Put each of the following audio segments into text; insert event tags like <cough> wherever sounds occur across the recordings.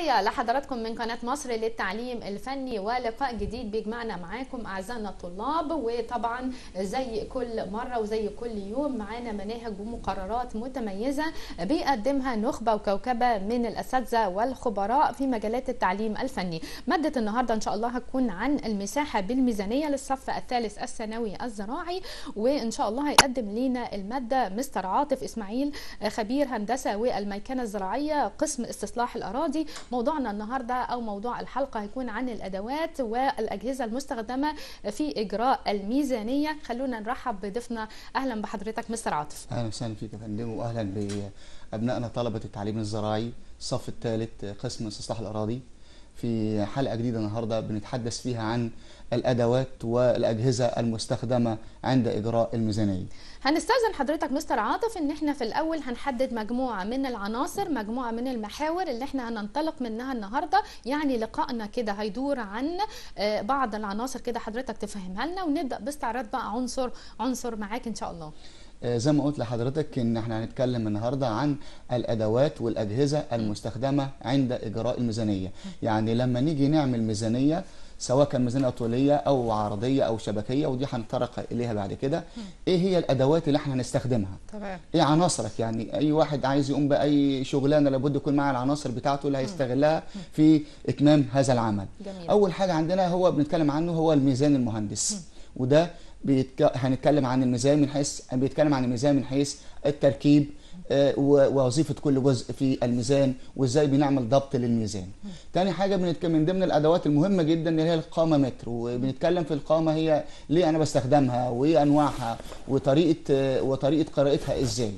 تحية لحضراتكم من قناة مصر للتعليم الفني ولقاء جديد بيجمعنا معاكم أعزائنا الطلاب وطبعا زي كل مرة وزي كل يوم معانا مناهج ومقررات متميزة بيقدمها نخبة وكوكبة من الأساتذة والخبراء في مجالات التعليم الفني مادة النهاردة إن شاء الله هتكون عن المساحة بالميزانية للصف الثالث الثانوي الزراعي وإن شاء الله هيقدم لنا المادة مستر عاطف إسماعيل خبير هندسة والميكنة الزراعية قسم استصلاح الأراضي موضوعنا النهارده او موضوع الحلقه هيكون عن الادوات والاجهزه المستخدمه في اجراء الميزانيه خلونا نرحب بضيفنا اهلا بحضرتك مستر عاطف اهلا وسهلا فيك يا فندم واهلا بابنائنا طلبه التعليم الزراعي الصف الثالث قسم استصلاح الاراضي في حلقه جديده النهارده بنتحدث فيها عن الأدوات والأجهزة المستخدمة عند إجراء الميزانية هنستأذن حضرتك مستر عاطف ان احنا في الاول هنحدد مجموعة من العناصر مجموعة من المحاور اللي احنا هننطلق منها النهاردة يعني لقائنا كده هيدور عن آه، بعض العناصر كده حضرتك تفهمها لنا ونبدأ باستعراض بقى عنصر عنصر معاك ان شاء الله آه، زي ما قلت لحضرتك ان احنا هنتكلم النهارده عن الادوات والاجهزه المستخدمه عند اجراء الميزانيه يعني لما نيجي نعمل ميزانيه سواء كان ميزانيه طوليه او عرضيه او شبكيه ودي هنطرق اليها بعد كده ايه هي الادوات اللي احنا هنستخدمها تمام ايه عناصرك يعني اي واحد عايز يقوم باي شغلانه لابد يكون معاه العناصر بتاعته اللي هيستغلها في اتمام هذا العمل جميل. اول حاجه عندنا هو بنتكلم عنه هو الميزان المهندس م. وده بيتك... هنتكلم عن الميزان من حيث بيتكلم عن الميزان من حيث التركيب آه، ووظيفه كل جزء في الميزان وازاي بنعمل ضبط للميزان تاني حاجه بنتكلم من ضمن الادوات المهمه جدا اللي هي القامه متر وبنتكلم في القامه هي ليه انا بستخدمها وايه انواعها وطريقه وطريقه قراءتها ازاي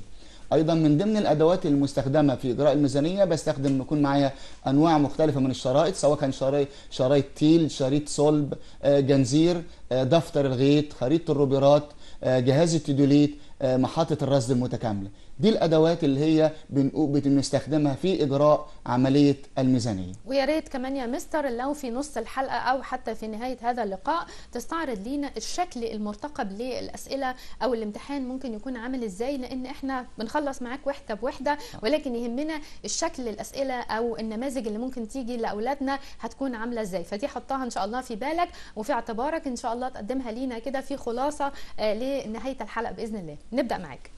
ايضا من ضمن الادوات المستخدمه في اجراء الميزانيه بستخدم يكون معايا انواع مختلفه من الشرائط سواء كان شرايط شرايط تيل شريط صلب آه، جنزير آه، دفتر الغيط خريطه الروبيرات جهاز التدوليت محطه الرصد المتكامله دي الادوات اللي هي بنستخدمها في اجراء عمليه الميزانيه ويا ريت كمان يا مستر لو في نص الحلقه او حتى في نهايه هذا اللقاء تستعرض لينا الشكل المرتقب للاسئله او الامتحان ممكن يكون عامل ازاي لان احنا بنخلص معاك وحده بوحده ولكن يهمنا الشكل الاسئله او النماذج اللي ممكن تيجي لاولادنا هتكون عامله ازاي فدي حطها ان شاء الله في بالك وفي اعتبارك ان شاء الله تقدمها لينا كده في خلاصه آه، لنهايه الحلقه باذن الله نبدا معاك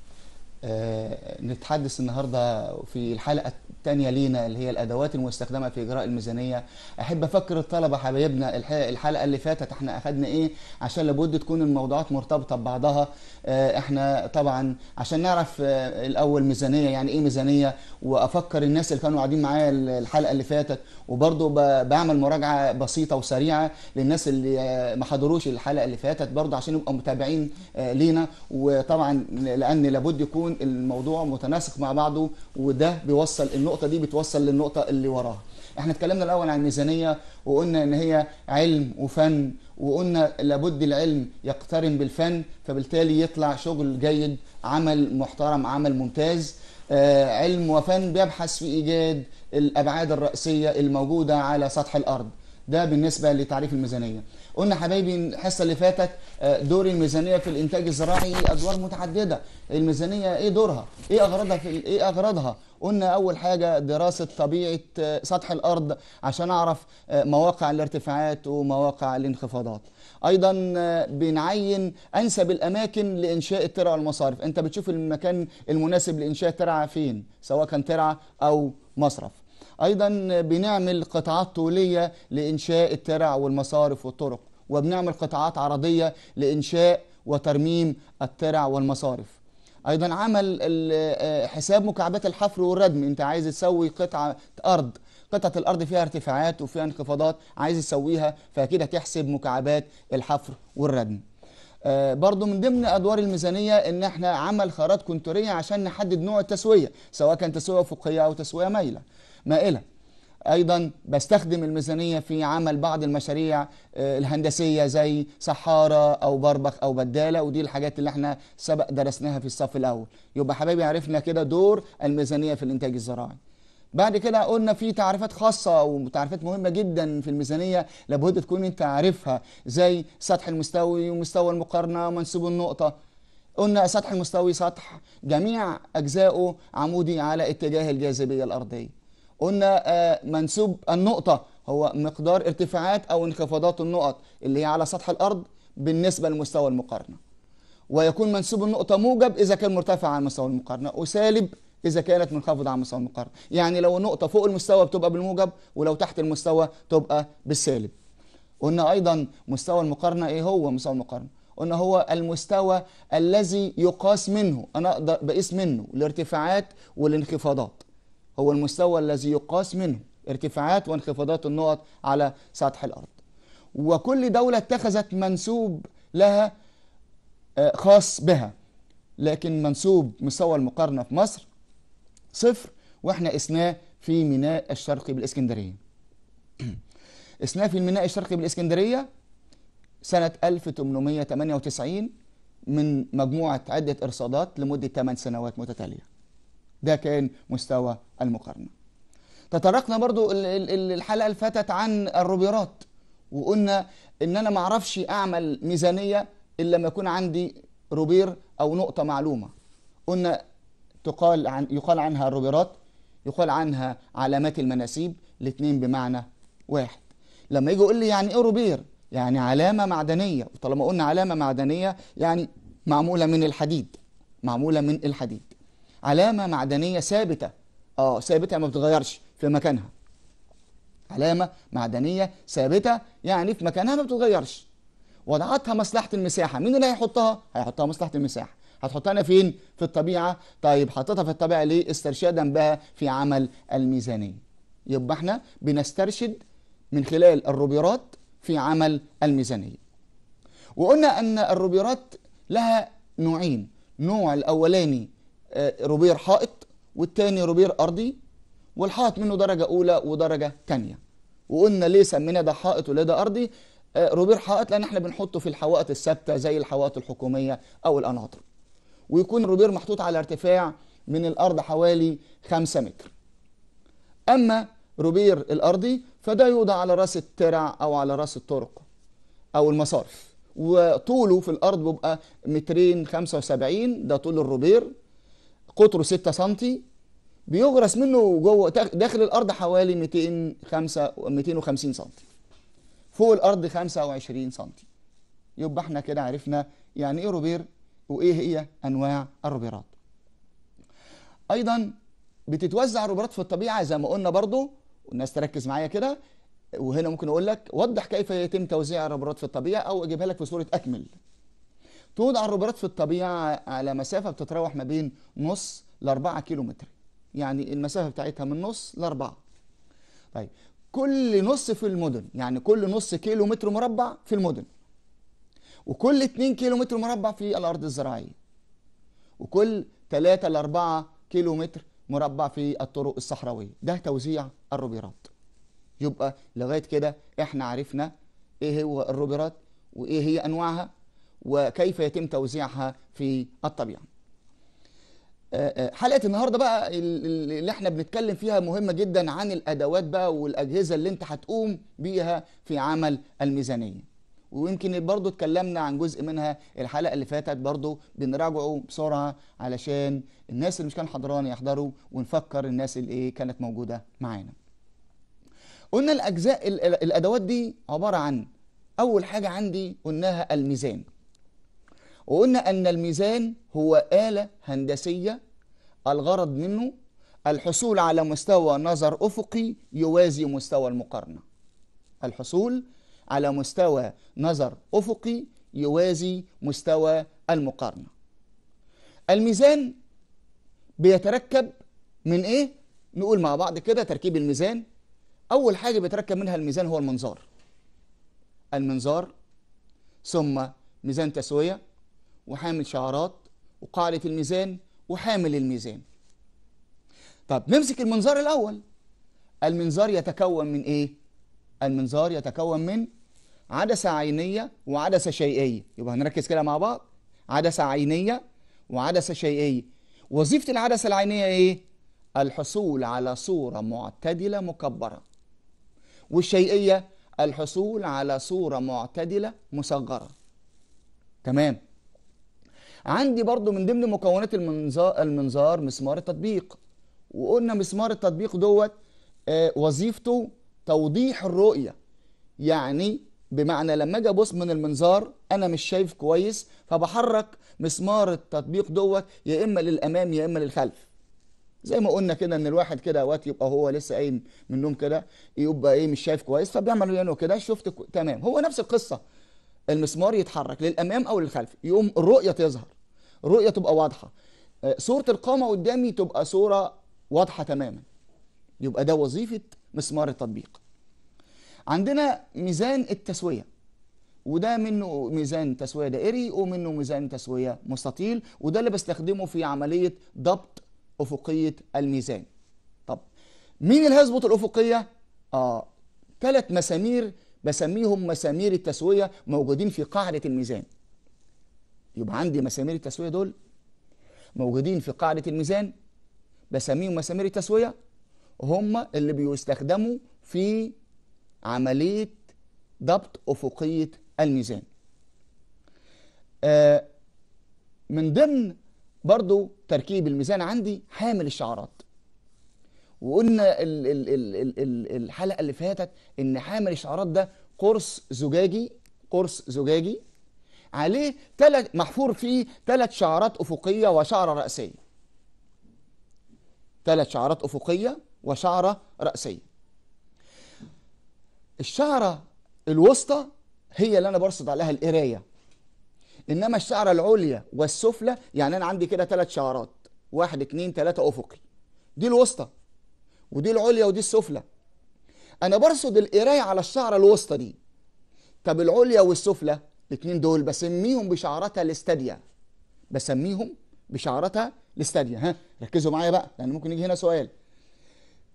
آه، نتحدث النهارده في الحلقه الثانيه لينا اللي هي الادوات المستخدمه في اجراء الميزانيه احب افكر الطلبه حبايبنا الحلقه اللي فاتت احنا اخذنا ايه عشان لابد تكون الموضوعات مرتبطه ببعضها آه، احنا طبعا عشان نعرف آه، الاول ميزانيه يعني ايه ميزانيه وافكر الناس اللي كانوا قاعدين معايا الحلقه اللي فاتت وبرضه بعمل مراجعه بسيطه وسريعه للناس اللي ما حضروش الحلقه اللي فاتت برضه عشان يبقوا متابعين لينا وطبعا لان لابد يكون الموضوع متناسق مع بعضه وده بيوصل النقطه دي بتوصل للنقطه اللي وراها احنا اتكلمنا الاول عن الميزانيه وقلنا ان هي علم وفن وقلنا لابد العلم يقترن بالفن فبالتالي يطلع شغل جيد عمل محترم عمل ممتاز آه علم وفن بيبحث في ايجاد الابعاد الرئيسيه الموجوده على سطح الارض ده بالنسبه لتعريف الميزانيه قلنا حبايبي الحصه اللي فاتت آه، دور الميزانيه في الانتاج الزراعي ادوار متعدده الميزانيه ايه دورها ايه اغراضها في ايه اغراضها قلنا اول حاجه دراسه طبيعه آه، سطح الارض عشان اعرف آه، مواقع الارتفاعات ومواقع الانخفاضات ايضا بنعين انسب الاماكن لانشاء الترع والمصارف انت بتشوف المكان المناسب لانشاء ترعه فين سواء كان ترعه او مصرف ايضا بنعمل قطاعات طوليه لانشاء الترع والمصارف والطرق وبنعمل قطاعات عرضيه لانشاء وترميم الترع والمصارف ايضا عمل آه، حساب مكعبات الحفر والردم انت عايز تسوي قطعه ارض قطعه الارض فيها ارتفاعات وفيها انخفاضات عايز تسويها فاكيد هتحسب مكعبات الحفر والردم آه، برضو من ضمن ادوار الميزانيه ان احنا عمل خيارات كنتوريه عشان نحدد نوع التسويه سواء كان تسويه افقيه او تسويه مايله مائله ايضا بستخدم الميزانيه في عمل بعض المشاريع آه، الهندسيه زي سحاره او بربخ او بداله ودي الحاجات اللي احنا سبق درسناها في الصف الاول يبقى حبايبي عرفنا كده دور الميزانيه في الانتاج الزراعي بعد كده قلنا في تعريفات خاصة وتعريفات مهمة جدا في الميزانية لابد تكون انت عارفها زي سطح المستوي ومستوى المقارنة ومنسوب النقطة قلنا سطح المستوي سطح جميع أجزائه عمودي على اتجاه الجاذبية الأرضية قلنا آه، منسوب النقطة هو مقدار ارتفاعات أو انخفاضات النقط اللي هي على سطح الأرض بالنسبة لمستوى المقارنة ويكون منسوب النقطة موجب إذا كان مرتفع عن مستوى المقارنة وسالب اذا كانت منخفضه عن مستوى المقارنه يعني لو النقطه فوق المستوى بتبقى بالموجب ولو تحت المستوى تبقى بالسالب قلنا ايضا مستوى المقارنه ايه هو مستوى المقارنه قلنا هو المستوى الذي يقاس منه انا اقدر بقيس منه الارتفاعات والانخفاضات هو المستوى الذي يقاس منه ارتفاعات وانخفاضات النقط على سطح الارض وكل دوله اتخذت منسوب لها آه، خاص بها لكن منسوب مستوى المقارنه في مصر صفر واحنا قسناه في ميناء الشرقي بالاسكندريه <clears throat> قسناه في الميناء الشرقي بالاسكندريه سنه 1898 من مجموعه عده ارصادات لمده 8 سنوات متتاليه ده كان مستوى المقارنه تطرقنا برضو الحلقه اللي فاتت عن الروبيرات وقلنا ان انا ما اعرفش اعمل ميزانيه الا لما يكون عندي روبير او نقطه معلومه قلنا تقال عن يقال عنها الروبيرات يقال عنها علامات المناسيب الاثنين بمعنى واحد لما يجي يقول لي يعني ايه روبير يعني علامه معدنيه وطالما قلنا علامه معدنيه يعني معموله من الحديد معموله من الحديد علامه معدنيه ثابته اه ثابته ما بتتغيرش في مكانها علامه معدنيه ثابته يعني في مكانها ما بتتغيرش وضعتها مصلحه المساحه مين اللي هيحطها هيحطها مصلحه المساحه هتحطها فين في الطبيعه طيب حطيتها في الطبيعه ليه استرشادا بها في عمل الميزانيه يبقى احنا بنسترشد من خلال الروبيرات في عمل الميزانيه وقلنا ان الروبيرات لها نوعين نوع الاولاني آه، روبير حائط والتاني روبير ارضي والحائط منه درجه اولى ودرجه ثانيه وقلنا ليه سمينا ده حائط وليه ده ارضي آه، روبير حائط لان احنا بنحطه في الحوائط الثابته زي الحوائط الحكوميه او القناطر ويكون الروبير محطوط على ارتفاع من الارض حوالي 5 متر اما روبير الارضي فده يوضع على راس الترع او على راس الطرق او المصارف وطوله في الارض بيبقى مترين 75 ده طول الروبير قطره 6 سنتي بيغرس منه جوه داخل الارض حوالي 205 250 سم فوق الارض 25 سم يبقى احنا كده عرفنا يعني ايه روبير وإيه هي أنواع الروبيرات أيضا بتتوزع الروبيرات في الطبيعة زي ما قلنا برضو والناس تركز معايا كده وهنا ممكن أقول لك وضح كيف يتم توزيع الروبيرات في الطبيعة أو أجيبها لك في صورة أكمل توضع الروبيرات في الطبيعة على مسافة بتتراوح ما بين نص ل 4 كيلو متر يعني المسافة بتاعتها من نص ل 4 طيب كل نص في المدن يعني كل نص كيلو متر مربع في المدن وكل 2 كيلو متر مربع في الارض الزراعيه وكل 3 ل 4 كيلو متر مربع في الطرق الصحراويه ده توزيع الروبيرات يبقى لغايه كده احنا عرفنا ايه هو الروبيرات وايه هي انواعها وكيف يتم توزيعها في الطبيعه آه، آه، حلقه النهارده بقى اللي احنا بنتكلم فيها مهمه جدا عن الادوات بقى والاجهزه اللي انت هتقوم بيها في عمل الميزانيه ويمكن برضو اتكلمنا عن جزء منها الحلقه اللي فاتت برضو بنراجعه بسرعه علشان الناس اللي مش كان حضران يحضروا ونفكر الناس اللي ايه كانت موجوده معانا قلنا الاجزاء الادوات دي عباره عن اول حاجه عندي قلناها الميزان وقلنا ان الميزان هو اله هندسيه الغرض منه الحصول على مستوى نظر افقي يوازي مستوى المقارنه الحصول على مستوى نظر أفقي يوازي مستوى المقارنة الميزان بيتركب من إيه؟ نقول مع بعض كده تركيب الميزان أول حاجة بيتركب منها الميزان هو المنظار المنظار ثم ميزان تسوية وحامل شعارات وقاعدة الميزان وحامل الميزان طب نمسك المنظار الأول المنظار يتكون من إيه؟ المنظار يتكون من عدسة عينية وعدسة شيئية يبقى هنركز كده مع بعض عدسة عينية وعدسة شيئية وظيفة العدسة العينية ايه؟ الحصول على صورة معتدلة مكبرة والشيئية الحصول على صورة معتدلة مصغرة تمام عندي برضو من ضمن مكونات المنظار, المنظار مسمار التطبيق وقلنا مسمار التطبيق دوت آه، وظيفته توضيح الرؤية يعني بمعنى لما اجي ابص من المنظار انا مش شايف كويس فبحرك مسمار التطبيق دوت يا اما للامام يا اما للخلف زي ما قلنا كده ان الواحد كده اوقات يبقى هو لسه قايم من النوم كده يبقى ايه مش شايف كويس فبيعمل إيه يعني كده شفت كو... تمام هو نفس القصه المسمار يتحرك للامام او للخلف يقوم الرؤيه تظهر الرؤيه تبقى واضحه آه، صوره القامه قدامي تبقى صوره واضحه تماما يبقى ده وظيفه مسمار التطبيق عندنا ميزان التسويه وده منه ميزان تسويه دائري ومنه ميزان تسويه مستطيل وده اللي بستخدمه في عمليه ضبط افقيه الميزان طب مين اللي هيظبط الافقيه اه ثلاث مسامير بسميهم مسامير التسويه موجودين في قاعده الميزان يبقى عندي مسامير التسويه دول موجودين في قاعده الميزان بسميهم مسامير التسويه هم اللي بيستخدموا في عملية ضبط أفقية الميزان آه، من ضمن برضو تركيب الميزان عندي حامل الشعارات وقلنا الحلقة اللي فاتت إن حامل الشعارات ده قرص زجاجي قرص زجاجي عليه تلت محفور فيه ثلاث شعارات أفقية وشعرة رأسية ثلاث شعارات أفقية وشعرة رأسية الشعره الوسطى هي اللي انا برصد عليها القرايه انما الشعره العليا والسفلى يعني انا عندي كده ثلاث شعرات واحد اتنين ثلاثة افقي دي الوسطى ودي العليا ودي السفلى انا برصد القرايه على الشعره الوسطى دي طب العليا والسفلى الاثنين دول بسميهم بشعرتها الاستاديا بسميهم بشعرتها الاستاديا ها ركزوا معايا بقى لان يعني ممكن يجي هنا سؤال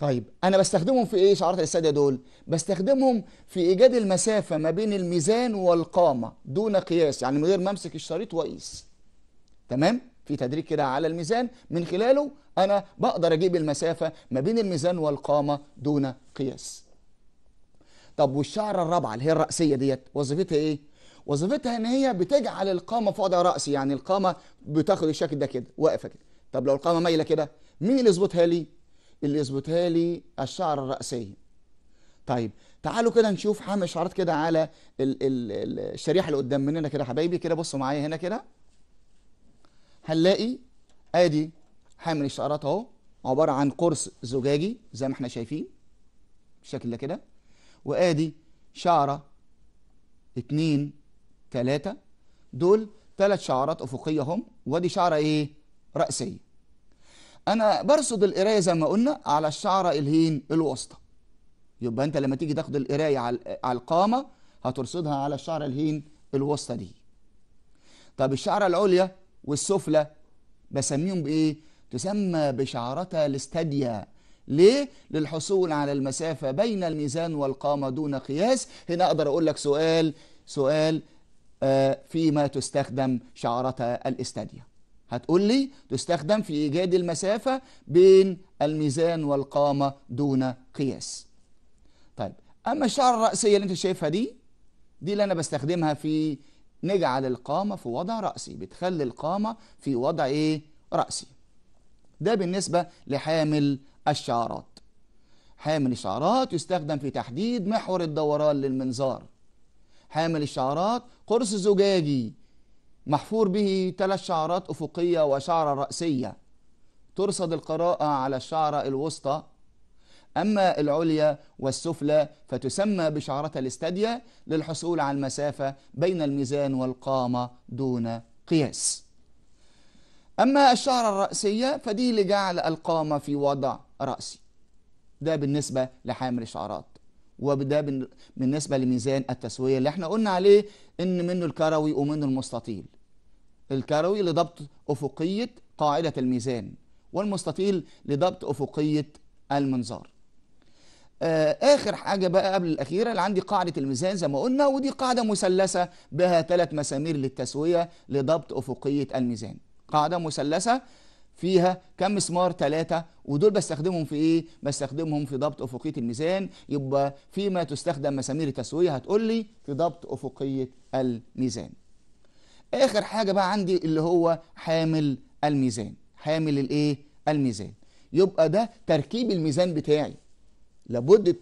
طيب انا بستخدمهم في ايه شعارات الساده دول بستخدمهم في ايجاد المسافه ما بين الميزان والقامه دون قياس يعني من غير ما امسك الشريط واقيس تمام في تدريج كده على الميزان من خلاله انا بقدر اجيب المسافه ما بين الميزان والقامه دون قياس طب والشعره الرابعه اللي هي الراسيه ديت وظيفتها ايه وظيفتها ان هي بتجعل القامه في وضع راسي يعني القامه بتاخد الشكل ده كده واقفه كده طب لو القامه مايله كده مين اللي يظبطها لي اللي يثبتها لي الشعر الرأسية طيب تعالوا كده نشوف حامل الشعرات كده على ال ال ال الشريحة اللي قدام مننا كده حبايبي كده بصوا معايا هنا كده هنلاقي ادي حامل الشعرات اهو عبارة عن قرص زجاجي زي ما احنا شايفين بالشكل ده كده وادي شعرة اتنين تلاتة دول تلات شعرات افقية هم وادي شعرة ايه رأسية انا برصد القرايه زي ما قلنا على الشعره الهين الوسطى يبقى انت لما تيجي تاخد القرايه على القامه هترصدها على الشعره الهين الوسطى دي طب الشعره العليا والسفلى بسميهم بايه تسمى بشعرتا الاستاديا ليه؟ للحصول على المسافة بين الميزان والقامة دون قياس هنا أقدر أقول لك سؤال سؤال آه، فيما تستخدم شعرتا الاستاديا هتقول لي تستخدم في إيجاد المسافة بين الميزان والقامة دون قياس طيب أما الشعر الرأسية اللي أنت شايفها دي دي اللي أنا بستخدمها في نجعل القامة في وضع رأسي بتخلي القامة في وضع إيه؟ رأسي ده بالنسبة لحامل الشعرات حامل الشعرات يستخدم في تحديد محور الدوران للمنظار حامل الشعرات قرص زجاجي محفور به ثلاث شعرات أفقية وشعرة رأسية ترصد القراءة على الشعرة الوسطى أما العليا والسفلى فتسمى بشعرة الاستادية للحصول على المسافة بين الميزان والقامة دون قياس أما الشعرة الرأسية فدي لجعل القامة في وضع رأسي ده بالنسبة لحامل الشعرات وده بالنسبه لميزان التسويه اللي احنا قلنا عليه ان منه الكروي ومنه المستطيل الكروي لضبط افقيه قاعده الميزان والمستطيل لضبط افقيه المنظار آه، اخر حاجه بقى قبل الاخيره اللي عندي قاعده الميزان زي ما قلنا ودي قاعده مثلثه بها ثلاث مسامير للتسويه لضبط افقيه الميزان قاعده مثلثه فيها كم مسمار ثلاثة ودول بستخدمهم في ايه بستخدمهم في ضبط افقيه الميزان يبقى فيما تستخدم مسامير التسويه هتقول لي في ضبط افقيه الميزان اخر حاجه بقى عندي اللي هو حامل الميزان حامل الايه الميزان يبقى ده تركيب الميزان بتاعي لابد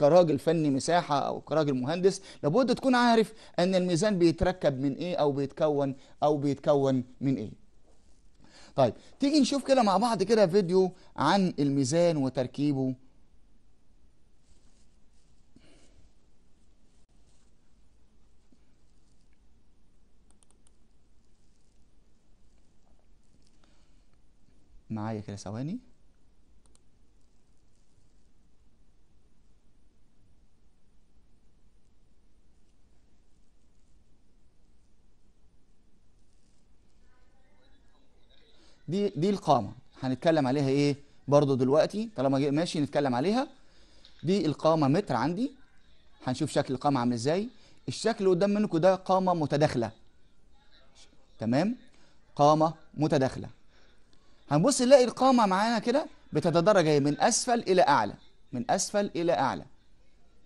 كراجل فني مساحه او كراجل مهندس لابد تكون عارف ان الميزان بيتركب من ايه او بيتكون او بيتكون من ايه طيب تيجي نشوف كده مع بعض كده فيديو عن الميزان وتركيبه معايا كده ثواني دي دي القامه هنتكلم عليها ايه برضو دلوقتي طالما ماشي نتكلم عليها دي القامه متر عندي هنشوف شكل القامه عامل ازاي الشكل اللي قدام منكم ده قامه متداخله تمام قامه متداخله هنبص نلاقي القامه معانا كده بتتدرج اهي من اسفل الى اعلى من اسفل الى اعلى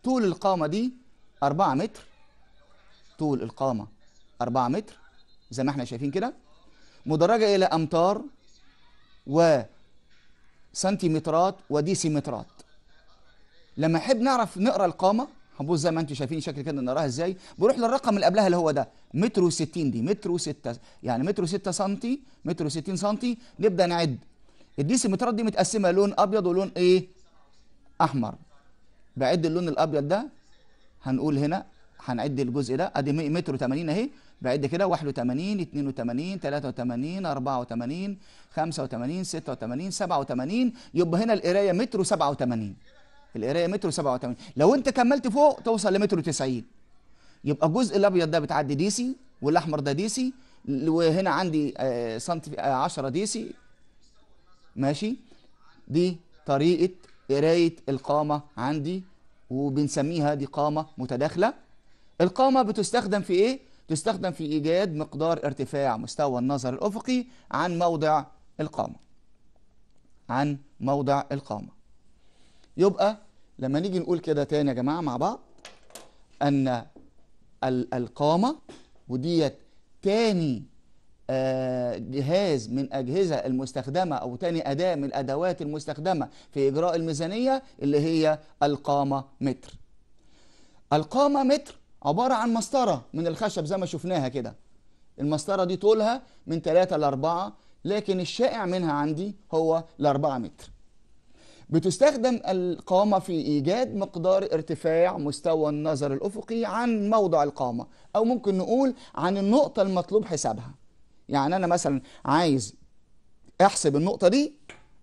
طول القامه دي 4 متر طول القامه 4 متر زي ما احنا شايفين كده مدرجه الى امتار وسنتيمترات وديسيمترات لما احب نعرف نقرا القامه هنبص زي ما انتم شايفين شكل كده نقراها ازاي بروح للرقم اللي قبلها اللي هو ده متر و60 دي متر و6 يعني متر و6 سنتي متر و60 سنتي نبدا نعد الديسيمترات دي متقسمه لون ابيض ولون ايه احمر بعد اللون الابيض ده هنقول هنا هنعد الجزء ده ادي متر 80 اهي بعد كده 81 82 83 84 85 86 87 يبقى هنا القرايه متر 87 القرايه متر 87 لو انت كملت فوق توصل لمتر 90 يبقى الجزء الابيض ده بتعدي دي سي والاحمر ده دي سي وهنا عندي آه، سنتي 10 آه، دي سي ماشي دي طريقه قرايه القامه عندي وبنسميها دي قامه متداخله القامه بتستخدم في ايه تستخدم في إيجاد مقدار ارتفاع مستوى النظر الأفقي عن موضع القامة عن موضع القامة يبقى لما نيجي نقول كده تاني يا جماعة مع بعض أن القامة وديت تاني آه، جهاز من أجهزة المستخدمة أو تاني أداة من الأدوات المستخدمة في إجراء الميزانية اللي هي القامة متر القامة متر عبارة عن مسطرة من الخشب زي ما شفناها كده المسطرة دي طولها من 3 ل 4 لكن الشائع منها عندي هو ل 4 متر بتستخدم القامة في إيجاد مقدار ارتفاع مستوى النظر الأفقي عن موضع القامة أو ممكن نقول عن النقطة المطلوب حسابها يعني أنا مثلا عايز أحسب النقطة دي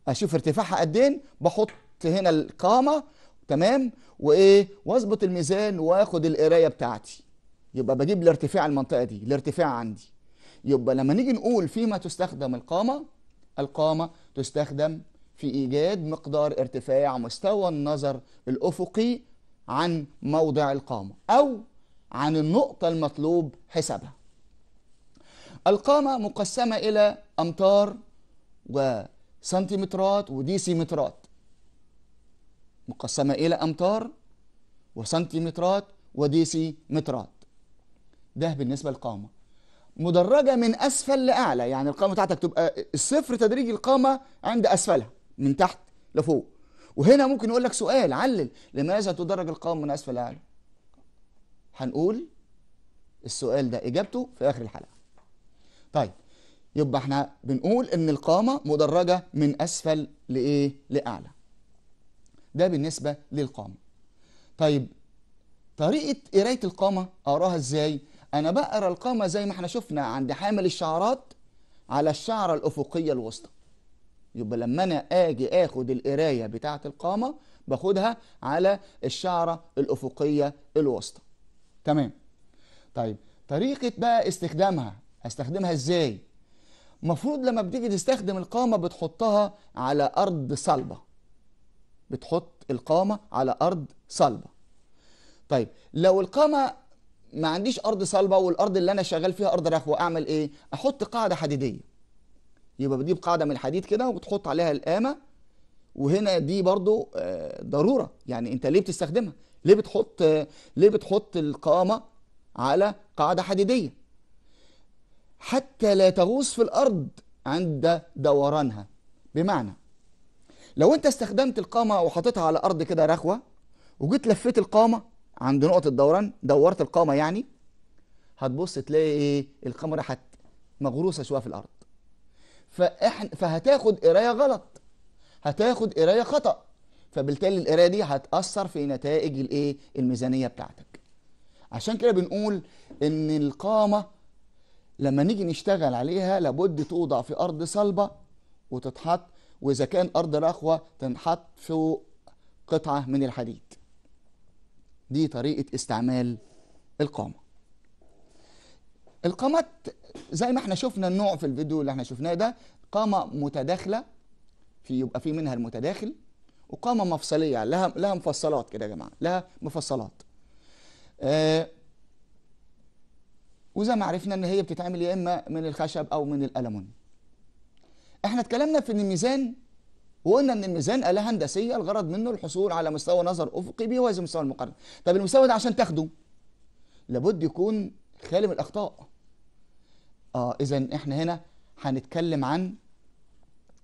أشوف ارتفاعها قد إيه بحط هنا القامة تمام وايه واظبط الميزان واخد القرايه بتاعتي يبقى بجيب الارتفاع المنطقه دي الارتفاع عندي يبقى لما نيجي نقول فيما تستخدم القامه القامه تستخدم في ايجاد مقدار ارتفاع مستوى النظر الافقي عن موضع القامه او عن النقطه المطلوب حسابها القامه مقسمه الى امتار وسنتيمترات وديسيمترات مقسمة إلى أمتار وسنتيمترات وديسيمترات ده بالنسبة للقامة مدرجة من أسفل لأعلى يعني القامة بتاعتك تبقى الصفر تدريج القامة عند أسفلها من تحت لفوق وهنا ممكن يقول لك سؤال علل لماذا تدرج القامة من أسفل لأعلى هنقول السؤال ده إجابته في آخر الحلقة طيب يبقى احنا بنقول ان القامة مدرجة من أسفل لإيه لأعلى ده بالنسبة للقامة طيب طريقة قراية القامة أقراها إزاي؟ أنا بقرا القامة زي ما احنا شفنا عند حامل الشعرات على الشعرة الأفقية الوسطى يبقى لما أنا آجي آخد القراية بتاعة القامة باخدها على الشعرة الأفقية الوسطى تمام طيب طريقة بقى استخدامها استخدمها إزاي؟ المفروض لما بتيجي تستخدم القامة بتحطها على أرض صلبة بتحط القامة على أرض صلبة طيب لو القامة ما عنديش أرض صلبة والأرض اللي أنا شغال فيها أرض رخوة أعمل إيه؟ أحط قاعدة حديدية يبقى بجيب قاعدة من الحديد كده وبتحط عليها القامة وهنا دي برضو آه، ضرورة يعني أنت ليه بتستخدمها؟ ليه بتحط ليه بتحط القامة على قاعدة حديدية؟ حتى لا تغوص في الأرض عند دورانها بمعنى لو انت استخدمت القامه وحطيتها على ارض كده رخوه وجيت لفيت القامه عند نقطه الدوران دورت القامه يعني هتبص تلاقي ايه القامة راحت مغروسه شويه في الارض فاحنا فهتاخد قرايه غلط هتاخد قرايه خطا فبالتالي القرايه دي هتاثر في نتائج الايه الميزانيه بتاعتك عشان كده بنقول ان القامه لما نيجي نشتغل عليها لابد توضع في ارض صلبه وتتحط واذا كان ارض رخوه تنحط فوق قطعه من الحديد دي طريقه استعمال القامه القامات زي ما احنا شفنا النوع في الفيديو اللي احنا شفناه ده قامه متداخله في يبقى في منها المتداخل وقامه مفصليه لها لها مفصلات كده يا جماعه لها مفصلات آه وزي ما عرفنا ان هي بتتعمل يا اما من الخشب او من الالمون احنا اتكلمنا في ان الميزان وقلنا ان الميزان آلة هندسية الغرض منه الحصول على مستوى نظر افقي بيوازي مستوى المقارنة. طب المستوى ده عشان تاخده لابد يكون خالي من الاخطاء. اه اذا احنا هنا هنتكلم عن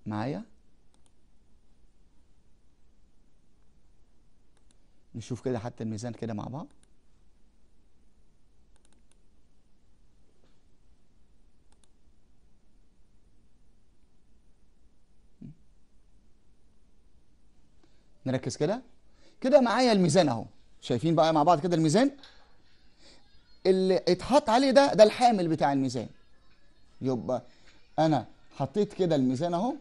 معايا نشوف كده حتى الميزان كده مع بعض نركز كده كده معايا الميزان اهو شايفين بقى مع بعض كده الميزان اللي اتحط عليه ده ده الحامل بتاع الميزان يبقى انا حطيت كده الميزان اهو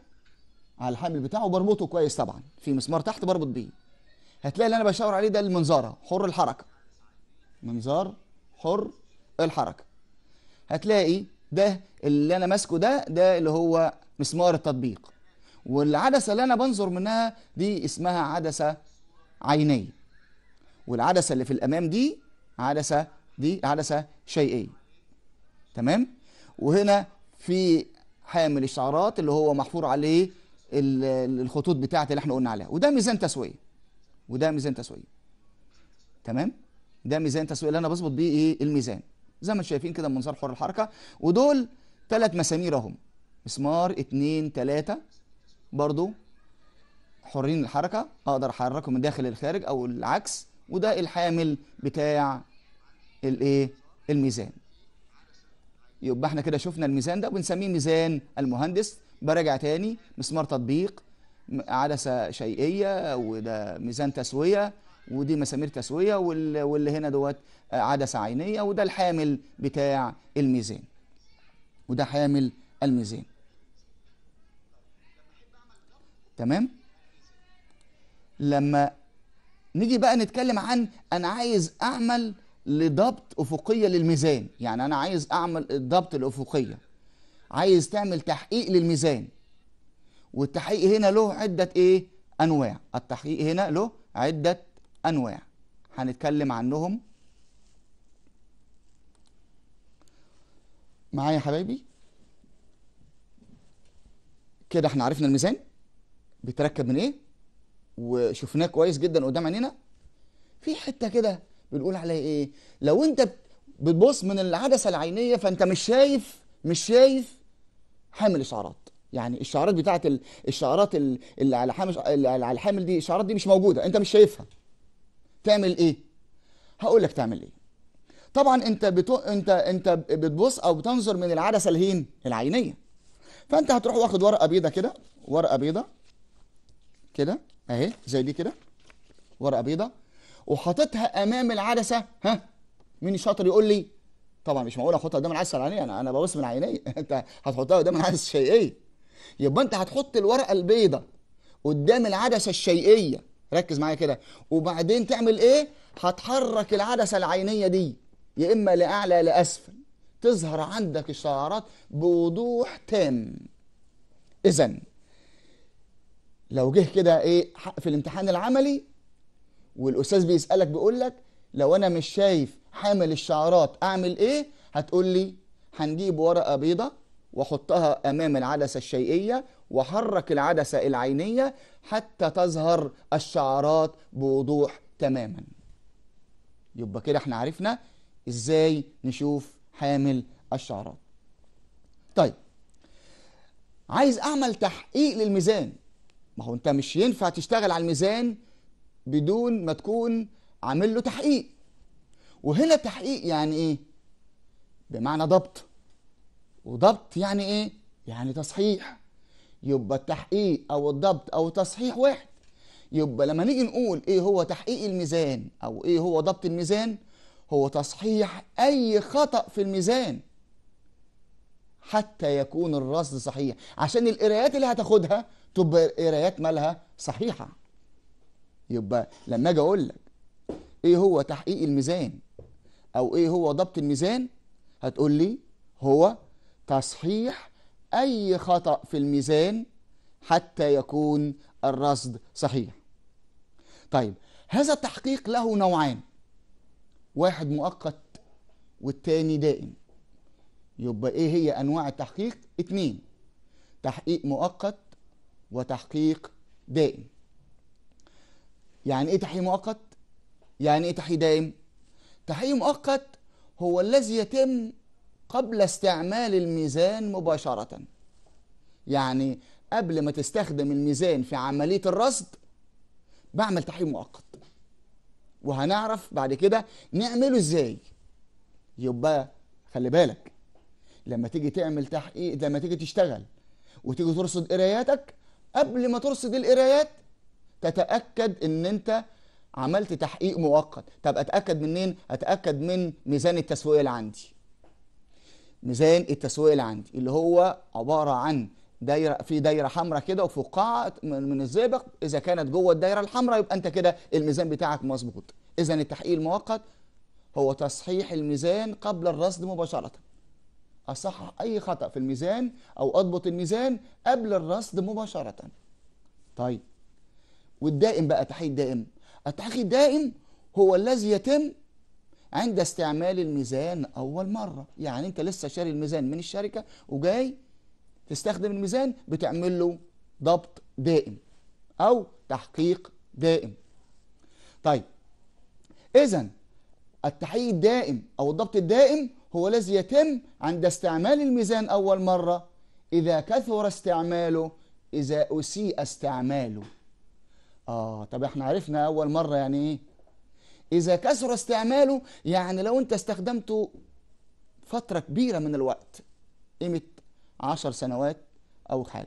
على الحامل بتاعه وبربطه كويس طبعا في مسمار تحت بربط بيه هتلاقي اللي انا بشاور عليه ده المنظاره حر الحركه منظار حر الحركه هتلاقي ده اللي انا ماسكه ده ده اللي هو مسمار التطبيق والعدسة اللي أنا بنظر منها دي اسمها عدسة عينية والعدسة اللي في الأمام دي عدسة دي عدسة شيئية تمام وهنا في حامل الشعرات اللي هو محفور عليه الخطوط بتاعت اللي احنا قلنا عليها وده ميزان تسوية وده ميزان تسوية تمام ده ميزان تسوية اللي انا بظبط بيه ايه الميزان زي ما انتم شايفين كده منظار حر الحركه ودول ثلاث مسامير اهم مسمار اتنين تلاتة برضو حرين الحركة اقدر احركه من داخل الخارج او العكس وده الحامل بتاع الايه الميزان يبقى احنا كده شفنا الميزان ده وبنسميه ميزان المهندس براجع تاني مسمار تطبيق عدسة شيئية وده ميزان تسوية ودي مسامير تسوية واللي هنا دوت عدسة عينية وده الحامل بتاع الميزان وده حامل الميزان تمام لما نيجي بقى نتكلم عن انا عايز اعمل لضبط افقيه للميزان يعني انا عايز اعمل الضبط الافقيه عايز تعمل تحقيق للميزان والتحقيق هنا له عده ايه انواع التحقيق هنا له عده انواع هنتكلم عنهم معايا يا حبايبي كده احنا عرفنا الميزان بيتركب من ايه وشفناه كويس جدا قدام عينينا في حته كده بنقول عليها ايه لو انت بتبص من العدسه العينيه فانت مش شايف مش شايف حامل اشعارات يعني الشعارات بتاعت الشعارات اللي على حامل اللي على الحامل دي الشعارات دي مش موجوده انت مش شايفها تعمل ايه هقول لك تعمل ايه طبعا انت بتو... انت انت بتبص او بتنظر من العدسه الهين العينيه فانت هتروح واخد ورقه بيضه كده ورقه بيضه كده اهي زي دي كده ورقه بيضه وحاططها امام العدسه ها مين الشاطر يقول لي طبعا مش معقول احطها قدام العدسه العينيه انا انا ببص من عيني <laughs> انت هتحطها قدام العدسه الشيئيه يبقى انت هتحط الورقه البيضه قدام العدسه الشيئيه ركز معايا كده وبعدين تعمل ايه هتحرك العدسه العينيه دي يا اما لاعلى لاسفل تظهر عندك الشعارات بوضوح تام اذا لو جه كده ايه في الامتحان العملي والاستاذ بيسالك بيقول لك لو انا مش شايف حامل الشعرات اعمل ايه هتقول لي هنجيب ورقه بيضه واحطها امام العدسه الشيئيه وحرك العدسه العينيه حتى تظهر الشعرات بوضوح تماما يبقى كده احنا عرفنا ازاي نشوف حامل الشعرات طيب عايز اعمل تحقيق للميزان ما هو انت مش ينفع تشتغل على الميزان بدون ما تكون عامل له تحقيق وهنا تحقيق يعني ايه بمعنى ضبط وضبط يعني ايه يعني تصحيح يبقى التحقيق او الضبط او التصحيح واحد يبقى لما نيجي نقول ايه هو تحقيق الميزان او ايه هو ضبط الميزان هو تصحيح اي خطأ في الميزان حتى يكون الرصد صحيح عشان القرايات اللي هتاخدها تبقى قرايات مالها صحيحه يبقى لما اجي اقول لك ايه هو تحقيق الميزان او ايه هو ضبط الميزان هتقول لي هو تصحيح اي خطا في الميزان حتى يكون الرصد صحيح طيب هذا التحقيق له نوعان واحد مؤقت والتاني دائم يبقى ايه هي انواع التحقيق اتنين تحقيق مؤقت وتحقيق دائم يعني ايه تحقيق مؤقت يعني ايه تحقيق دائم تحقيق مؤقت هو الذي يتم قبل استعمال الميزان مباشرة يعني قبل ما تستخدم الميزان في عملية الرصد بعمل تحقيق مؤقت وهنعرف بعد كده نعمله ازاي يبقى خلي بالك لما تيجي تعمل تحقيق لما تيجي تشتغل وتيجي ترصد قراياتك قبل ما ترصد القرايات تتاكد ان انت عملت تحقيق مؤقت طب اتاكد منين اتاكد من ميزان التسويق اللي عندي ميزان التسويق اللي عندي اللي هو عباره عن دايره في دايره حمراء كده وفقاعه من الزئبق اذا كانت جوه الدايره الحمراء يبقى انت كده الميزان بتاعك مظبوط اذا التحقيق المؤقت هو تصحيح الميزان قبل الرصد مباشره اصحح اي خطا في الميزان او اضبط الميزان قبل الرصد مباشره طيب والدائم بقى تحقيق دائم التحقيق الدائم هو الذي يتم عند استعمال الميزان اول مره يعني انت لسه شاري الميزان من الشركه وجاي تستخدم الميزان بتعمل له ضبط دائم او تحقيق دائم طيب اذا التحقيق الدائم او الضبط الدائم هو الذي يتم عند استعمال الميزان أول مرة إذا كثر استعماله إذا أسيء استعماله آه طب احنا عرفنا أول مرة يعني إيه إذا كثر استعماله يعني لو أنت استخدمته فترة كبيرة من الوقت قيمة عشر سنوات أو حاجة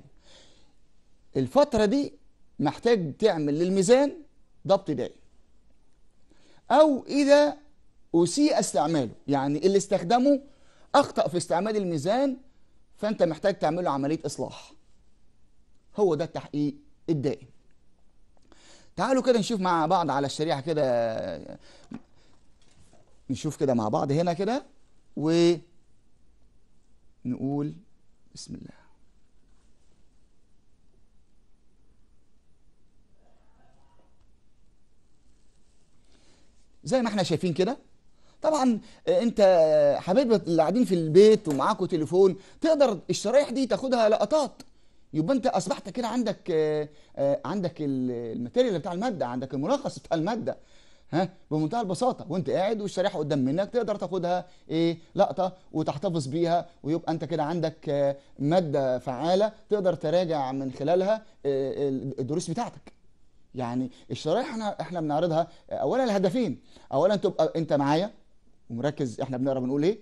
الفترة دي محتاج تعمل للميزان ضبط دايم أو إذا أسيء استعماله يعني اللي استخدمه أخطأ في استعمال الميزان فأنت محتاج تعمله عملية إصلاح هو ده التحقيق الدائم تعالوا كده نشوف مع بعض على الشريحة كده نشوف كده مع بعض هنا كده ونقول بسم الله زي ما احنا شايفين كده طبعا آه، انت آه، حبيب اللي قاعدين في البيت ومعاكوا تليفون تقدر الشرايح دي تاخدها لقطات يبقى انت اصبحت كده عندك آه، عندك الماتيريال بتاع الماده عندك الملخص بتاع الماده ها بمنتهى البساطه وانت قاعد والشريحه قدام منك تقدر تاخدها ايه لقطه وتحتفظ بيها ويبقى انت كده عندك ماده فعاله تقدر تراجع من خلالها الدروس بتاعتك يعني الشرايح احنا احنا بنعرضها اولا لهدفين اولا تبقى انت معايا ومركز احنا بنقرا بنقول ايه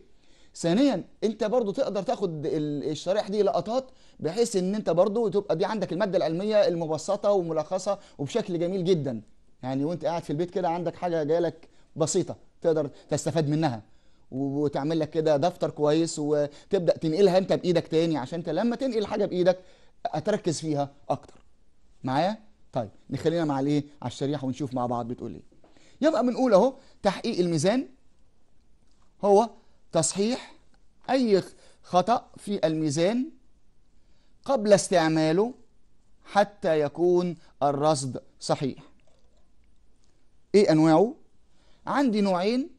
ثانيا انت برضو تقدر تاخد الشرائح دي لقطات بحيث ان انت برضو تبقى دي عندك الماده العلميه المبسطه وملخصه وبشكل جميل جدا يعني وانت قاعد في البيت كده عندك حاجه جايلك بسيطه تقدر تستفاد منها وتعمل لك كده دفتر كويس وتبدا تنقلها انت بايدك تاني عشان انت لما تنقل حاجه بايدك هتركز فيها اكتر معايا طيب نخلينا مع الايه على الشريحه ونشوف مع بعض بتقول ايه يبقى بنقول اهو تحقيق الميزان هو تصحيح أي خطأ في الميزان قبل استعماله حتى يكون الرصد صحيح ايه انواعه عندي نوعين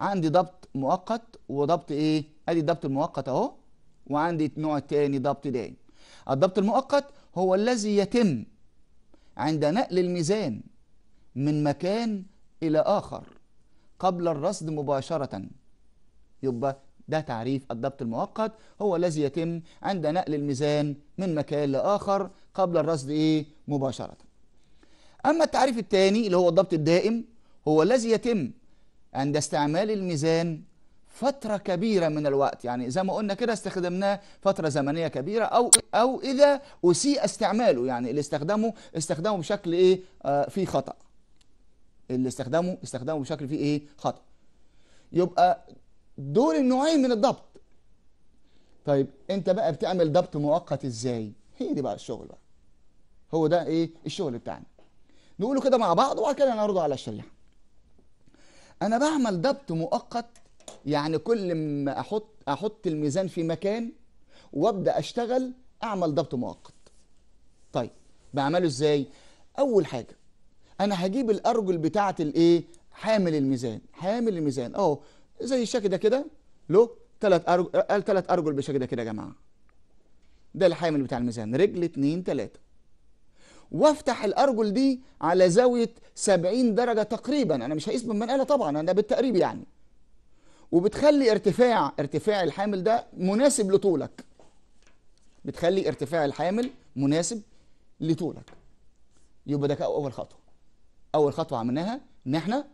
عندي ضبط مؤقت وضبط ايه ادي الضبط المؤقت اهو وعندي نوع تاني ضبط دائم الضبط المؤقت هو الذي يتم عند نقل الميزان من مكان الى اخر قبل الرصد مباشرة يبقى ده تعريف الضبط المؤقت هو الذي يتم عند نقل الميزان من مكان لآخر قبل الرصد إيه مباشرة أما التعريف الثاني اللي هو الضبط الدائم هو الذي يتم عند استعمال الميزان فترة كبيرة من الوقت يعني زي ما قلنا كده استخدمناه فترة زمنية كبيرة أو أو إذا أسيء استعماله يعني اللي استخدمه استخدمه بشكل إيه آه فيه خطأ اللي استخدمه استخدمه بشكل فيه ايه خطا يبقى دول النوعين من الضبط طيب انت بقى بتعمل ضبط مؤقت ازاي هي دي بقى الشغل بقى هو ده ايه الشغل بتاعنا نقوله كده مع بعض وبعد كده نعرضه على الشريحه انا بعمل ضبط مؤقت يعني كل ما احط احط الميزان في مكان وابدا اشتغل اعمل ضبط مؤقت طيب بعمله ازاي اول حاجه انا هجيب الارجل بتاعه الايه حامل الميزان حامل الميزان اهو زي الشكل ده كده له ثلاث ارجل ثلاث ارجل بالشكل ده كده يا جماعه ده الحامل بتاع الميزان رجل 2 3 وافتح الارجل دي على زاويه 70 درجه تقريبا انا مش هقيس بالمنقله طبعا انا بالتقريب يعني وبتخلي ارتفاع ارتفاع الحامل ده مناسب لطولك بتخلي ارتفاع الحامل مناسب لطولك يبقى ده اول خطوه اول خطوه عملناها ان احنا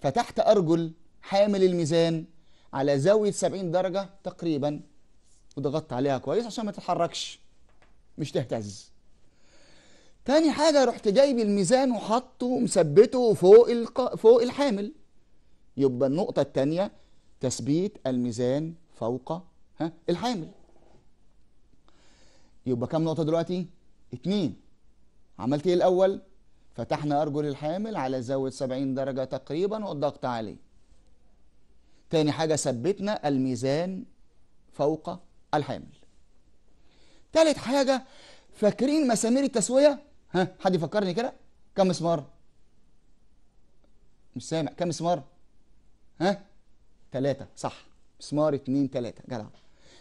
فتحت ارجل حامل الميزان على زاويه 70 درجه تقريبا وضغطت عليها كويس عشان ما تتحركش مش تهتز تاني حاجه رحت جايب الميزان وحطه ومثبته فوق الق... فوق الحامل يبقى النقطه الثانيه تثبيت الميزان فوق ها الحامل يبقى كام نقطه دلوقتي اتنين عملت ايه الاول فتحنا أرجل الحامل على زاوية 70 درجة تقريبا والضغط عليه تاني حاجة ثبتنا الميزان فوق الحامل تالت حاجة فاكرين مسامير التسوية ها حد يفكرني كده كم مسمار مش سامع كم مسمار ها ثلاثة صح مسمار اتنين ثلاثة جدع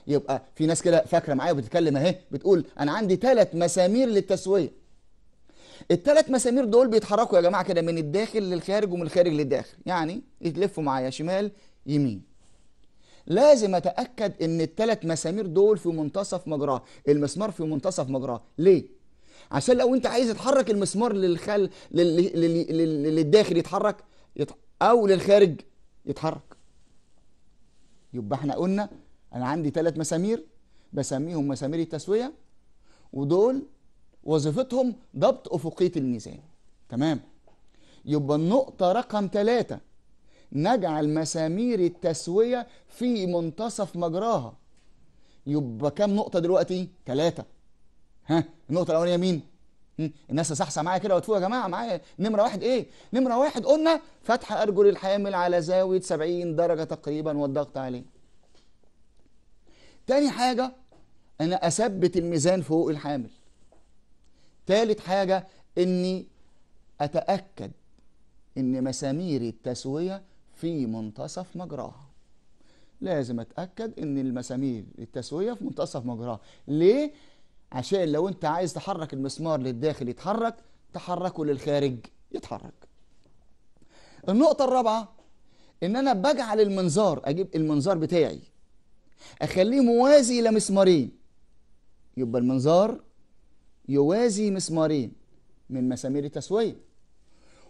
يبقى في ناس كده فاكرة معايا وبتتكلم اهي بتقول انا عندي ثلاث مسامير للتسوية الثلاث مسامير دول بيتحركوا يا جماعه كده من الداخل للخارج ومن الخارج للداخل يعني يتلفوا معايا شمال يمين لازم اتاكد ان الثلاث مسامير دول في منتصف مجراه المسمار في منتصف مجراه ليه عشان لو انت عايز تحرك المسمار للخل لل... لل... للداخل يتحرك يت... او للخارج يتحرك يبقى احنا قلنا انا عندي ثلاث مسامير بسميهم مسامير التسويه ودول وظيفتهم ضبط افقيه الميزان تمام يبقى النقطه رقم ثلاثة نجعل مسامير التسويه في منتصف مجراها يبقى كام نقطه دلوقتي ثلاثة ها النقطه الاولانيه مين الناس تصحصح معايا كده وتفوق يا جماعه معايا نمره واحد ايه؟ نمره واحد قلنا فتح ارجل الحامل على زاويه 70 درجه تقريبا والضغط عليه. تاني حاجه انا اثبت الميزان فوق الحامل. تالت حاجة اني اتأكد ان مسامير التسوية في منتصف مجراها لازم اتأكد ان المسامير التسوية في منتصف مجراها ليه؟ عشان لو انت عايز تحرك المسمار للداخل يتحرك تحركه للخارج يتحرك النقطة الرابعة ان انا بجعل المنظار اجيب المنظار بتاعي اخليه موازي لمسمارين يبقى المنظار يوازي مسمارين من مسامير التسوية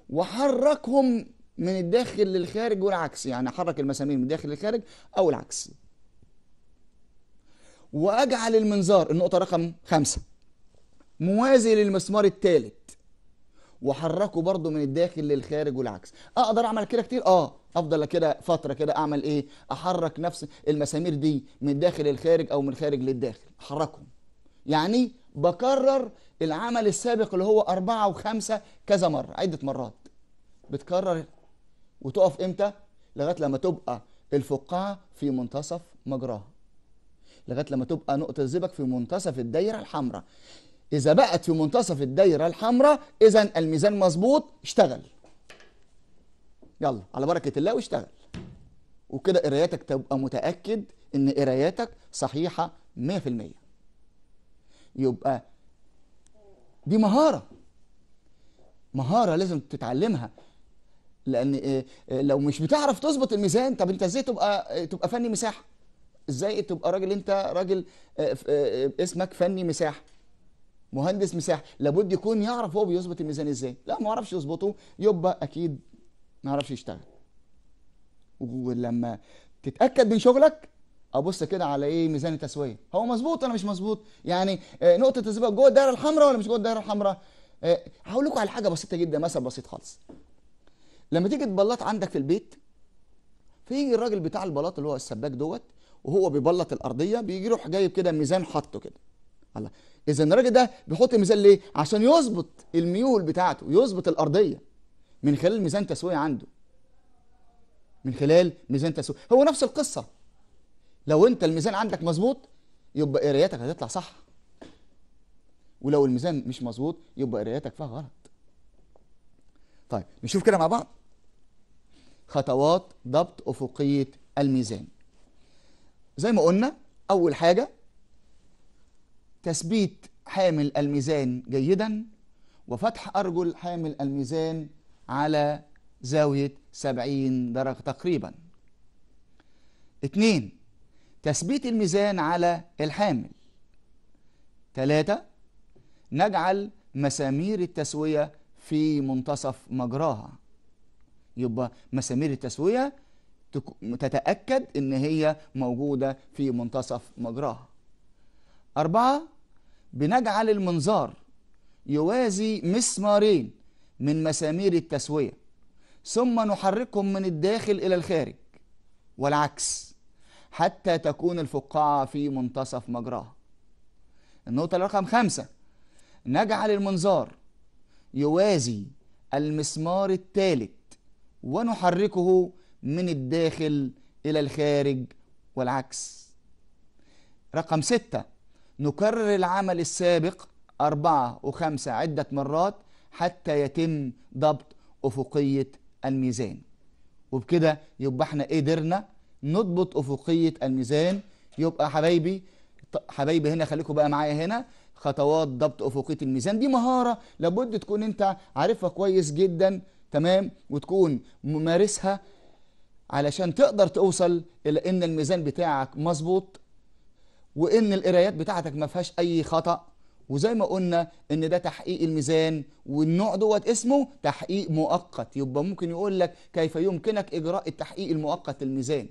وحركهم من الداخل للخارج والعكس يعني حرك المسامير من الداخل للخارج أو العكس وأجعل المنظار النقطة رقم خمسة موازي للمسمار الثالث وحركه برضه من الداخل للخارج والعكس اقدر اعمل كده كتير اه افضل كده فتره كده اعمل ايه احرك نفس المسامير دي من الداخل للخارج او من الخارج للداخل احركهم يعني بكرر العمل السابق اللي هو أربعة وخمسة كذا مرة عدة مرات بتكرر وتقف إمتى؟ لغاية لما تبقى الفقاعة في منتصف مجراها لغاية لما تبقى نقطة الزبك في منتصف الدايرة الحمراء إذا بقت في منتصف الدايرة الحمراء إذا الميزان مظبوط اشتغل يلا على بركة الله واشتغل وكده قراياتك تبقى متأكد إن قراياتك صحيحة 100% يبقى دي مهارة مهارة لازم تتعلمها لان آه، آه، لو مش بتعرف تظبط الميزان طب انت ازاي تبقى آه، تبقى فني مساحه ازاي تبقى راجل انت راجل اسمك فني مساحه مهندس مساحه لابد يكون يعرف هو بيظبط الميزان ازاي لا ما يعرفش يظبطه يبقى اكيد ما يعرفش يشتغل ولما تتاكد من شغلك ابص كده على ايه ميزان التسويه هو مظبوط ولا مش مظبوط يعني آه، نقطه التسويه جوه الدايره الحمراء ولا مش جوه الدايره الحمراء آه، هقول لكم على حاجه بسيطه جدا مثل بسيط خالص لما تيجي تبلط عندك في البيت فيجي الراجل بتاع البلاط اللي هو السباك دوت وهو بيبلط الارضيه بيجي يروح جايب كده ميزان حاطه كده الله اذا الراجل ده بيحط الميزان ليه عشان يظبط الميول بتاعته يظبط الارضيه من خلال ميزان تسويه عنده من خلال ميزان تسويه هو نفس القصه لو انت الميزان عندك مظبوط يبقى قراياتك هتطلع صح ولو الميزان مش مظبوط يبقى قراياتك فيها غلط طيب نشوف كده مع بعض خطوات ضبط افقيه الميزان زي ما قلنا اول حاجه تثبيت حامل الميزان جيدا وفتح ارجل حامل الميزان على زاويه 70 درجه تقريبا اتنين تثبيت الميزان على الحامل ثلاثة نجعل مسامير التسوية في منتصف مجراها يبقى مسامير التسوية تتأكد إن هي موجودة في منتصف مجراها أربعة بنجعل المنظار يوازي مسمارين من مسامير التسوية ثم نحركهم من الداخل إلى الخارج والعكس حتى تكون الفقاعة في منتصف مجراها النقطة رقم خمسة نجعل المنظار يوازي المسمار الثالث ونحركه من الداخل إلى الخارج والعكس رقم ستة نكرر العمل السابق أربعة وخمسة عدة مرات حتى يتم ضبط أفقية الميزان وبكده يبقى احنا قدرنا نضبط افقيه الميزان يبقى حبايبي حبايبي هنا خليكم بقى معايا هنا خطوات ضبط افقيه الميزان دي مهاره لابد تكون انت عارفها كويس جدا تمام وتكون ممارسها علشان تقدر توصل الى ان الميزان بتاعك مظبوط وان القرايات بتاعتك ما فيهاش اي خطا وزي ما قلنا ان ده تحقيق الميزان والنوع دوت اسمه تحقيق مؤقت يبقى ممكن يقول لك كيف يمكنك اجراء التحقيق المؤقت للميزان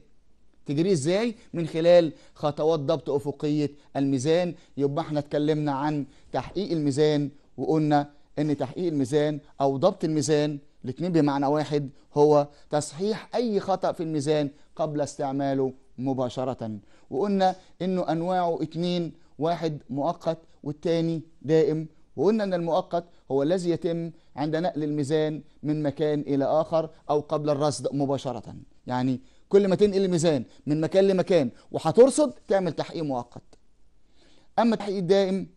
تجريه ازاي من خلال خطوات ضبط افقيه الميزان يبقى احنا اتكلمنا عن تحقيق الميزان وقلنا ان تحقيق الميزان او ضبط الميزان الاثنين بمعنى واحد هو تصحيح اي خطا في الميزان قبل استعماله مباشره وقلنا انه انواعه اثنين واحد مؤقت والثاني دائم وقلنا ان المؤقت هو الذي يتم عند نقل الميزان من مكان الى اخر او قبل الرصد مباشره يعني كل ما تنقل الميزان من مكان لمكان وهترصد تعمل تحقيق مؤقت اما التحقيق الدائم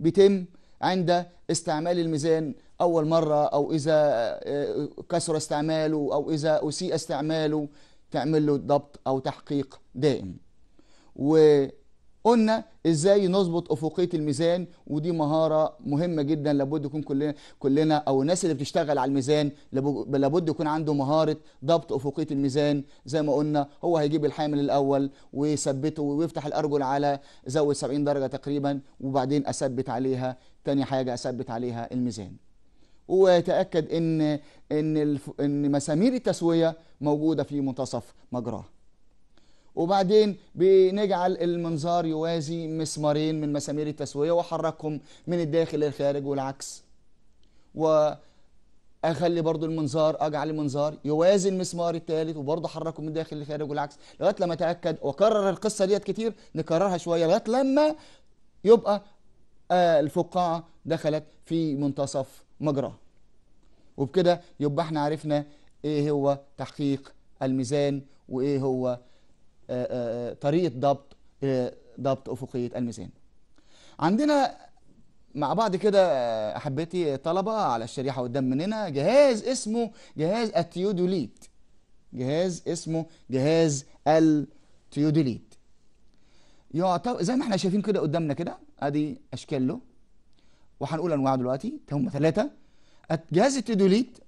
بيتم عند استعمال الميزان اول مره او اذا آه، كسر استعماله او اذا اسيء استعماله تعمل له ضبط او تحقيق دائم و قلنا ازاي نظبط افقيه الميزان ودي مهاره مهمه جدا لابد يكون كلنا كلنا او الناس اللي بتشتغل على الميزان لابد يكون عنده مهاره ضبط افقيه الميزان زي ما قلنا هو هيجيب الحامل الاول ويثبته ويفتح الارجل على زاويه 70 درجه تقريبا وبعدين اثبت عليها تاني حاجه اثبت عليها الميزان ويتاكد ان ان ان مسامير التسويه موجوده في منتصف مجراه وبعدين بنجعل المنظار يوازي مسمارين من مسامير التسوية وأحركهم من الداخل للخارج والعكس واخلي برضو المنظار اجعل المنظار يوازي المسمار الثالث وبرضو احركه من الداخل للخارج والعكس لغايه لما اتاكد واكرر القصه ديت كتير نكررها شويه لغايه لما يبقى آه، الفقاعه دخلت في منتصف مجراها وبكده يبقى احنا عرفنا ايه هو تحقيق الميزان وايه هو آه، آه، آه، طريقه ضبط ضبط افقيه الميزان عندنا مع بعض كده احبتي طلبه على الشريحه قدام مننا جهاز اسمه جهاز التيودوليت جهاز اسمه جهاز التيودوليت يعتبر زي ما احنا شايفين كده قدامنا كده ادي اشكال له وهنقول انواعه دلوقتي هم ثلاثه جهاز التيودوليت